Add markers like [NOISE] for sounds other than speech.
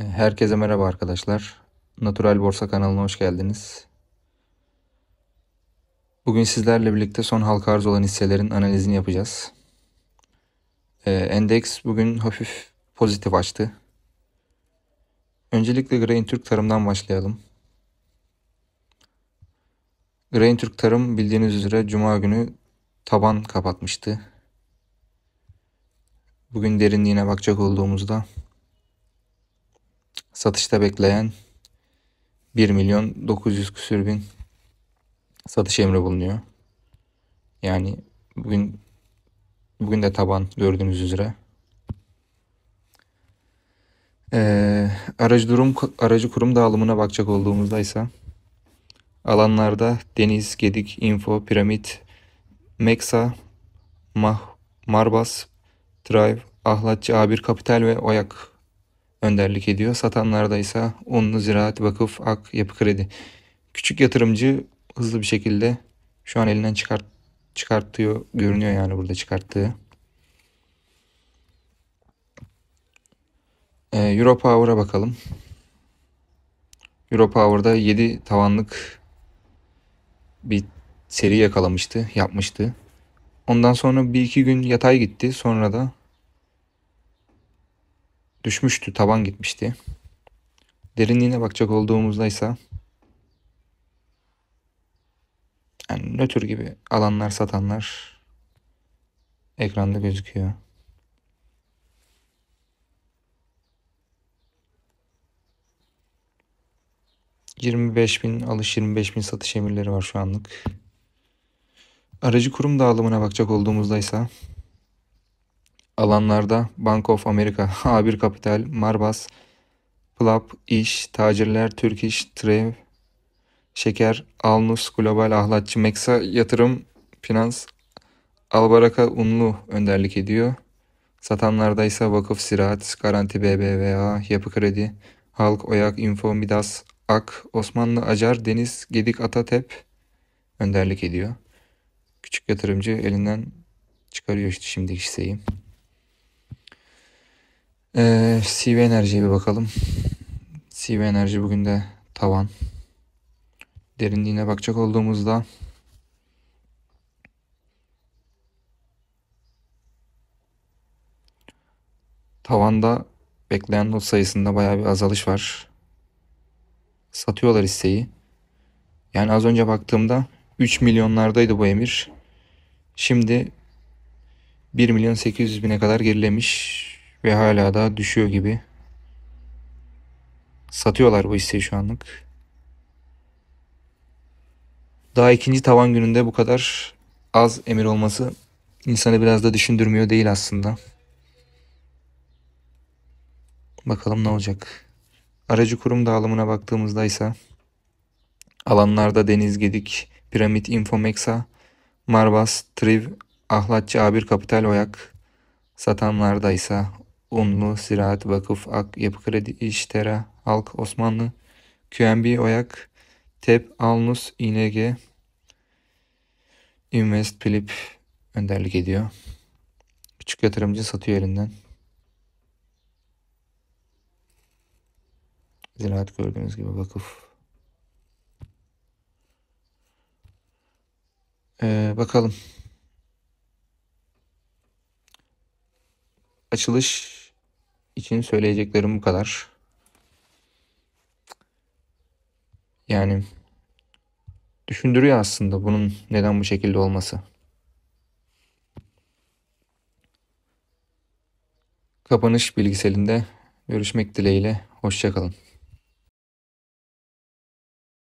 E, herkese merhaba arkadaşlar. Natural Borsa kanalına hoş geldiniz. Bugün sizlerle birlikte son halka arz olan hisselerin analizini yapacağız. E, endeks bugün hafif pozitif açtı. Öncelikle Grain Türk Tarım'dan başlayalım. Grain Türk Tarım bildiğiniz üzere Cuma günü taban kapatmıştı. Bugün derinliğine bakacak olduğumuzda satışta bekleyen 1 milyon 900 küsür bin satış emri bulunuyor. Yani bugün bugün de taban gördüğünüz üzere. Ee, aracı durum aracı kurum dağılımına bakacak olduğumuzda ise alanlarda Deniz, Gedik, Info, Piramit, Meksa, Mah, Marbas, Drive, Ahlatçı A1 Kapital ve Oyak önderlik ediyor. Satanlarda ise Onlu Ziraat Vakıf Ak Yapı Kredi. Küçük yatırımcı hızlı bir şekilde şu an elinden çıkart çıkartıyor görünüyor yani burada çıkarttığı. Ee, Euro Power'a bakalım. Euro Power'da 7 tavanlık bir seri yakalamıştı, yapmıştı. Ondan sonra bir iki gün yatay gitti. Sonra da düşmüştü, taban gitmişti. Derinliğine bakacak olduğumuzda ise yani nötr gibi alanlar satanlar ekranda gözüküyor. ...25 bin alış 25 bin satış emirleri var şu anlık. Aracı kurum dağılımına bakacak olduğumuzda ise alanlarda Bank of America, A1 [LAUGHS] Kapital, Marbas, Plap, İş, Tacirler, Türk İş, Trev, Şeker, Alnus, Global Ahlatçı, Meksa, Yatırım, Finans, Albaraka, Unlu önderlik ediyor. Satanlarda ise Vakıf Ziraat, Garanti BBVA, Yapı Kredi, Halk, Oyak, Info, Midas, Ak, Osmanlı, Acar, Deniz, Gedik, Atatep önderlik ediyor. Küçük yatırımcı elinden çıkarıyor işte şimdi hisseyi. Ee, CV Enerji'ye bir bakalım. CV Enerji bugün de tavan. Derinliğine bakacak olduğumuzda tavanda bekleyen not sayısında baya bir azalış var. Satıyorlar hisseyi. Yani az önce baktığımda 3 milyonlardaydı bu emir. Şimdi 1 milyon 800 bine kadar gerilemiş. Ve hala da düşüyor gibi. Satıyorlar bu hisseyi şu anlık. Daha ikinci tavan gününde bu kadar az emir olması insanı biraz da düşündürmüyor değil aslında. Bakalım ne olacak. Aracı kurum dağılımına baktığımızda ise alanlarda Deniz Gedik, Piramit Infomexa, Marbas, Triv, Ahlatçı abir Kapital Oyak, satanlarda ise Unlu, Ziraat, Vakıf, Ak, Yapı Kredi, İştera, Halk, Osmanlı, QNB, Oyak, TEP, Alnus, İNG, Invest, Philip önderlik ediyor. Küçük yatırımcı satıyor elinden. Ziraat gördüğünüz gibi vakıf. Ee, bakalım. Açılış için söyleyeceklerim bu kadar. Yani düşündürüyor aslında bunun neden bu şekilde olması. Kapanış bilgiselinde görüşmek dileğiyle. Hoşçakalın.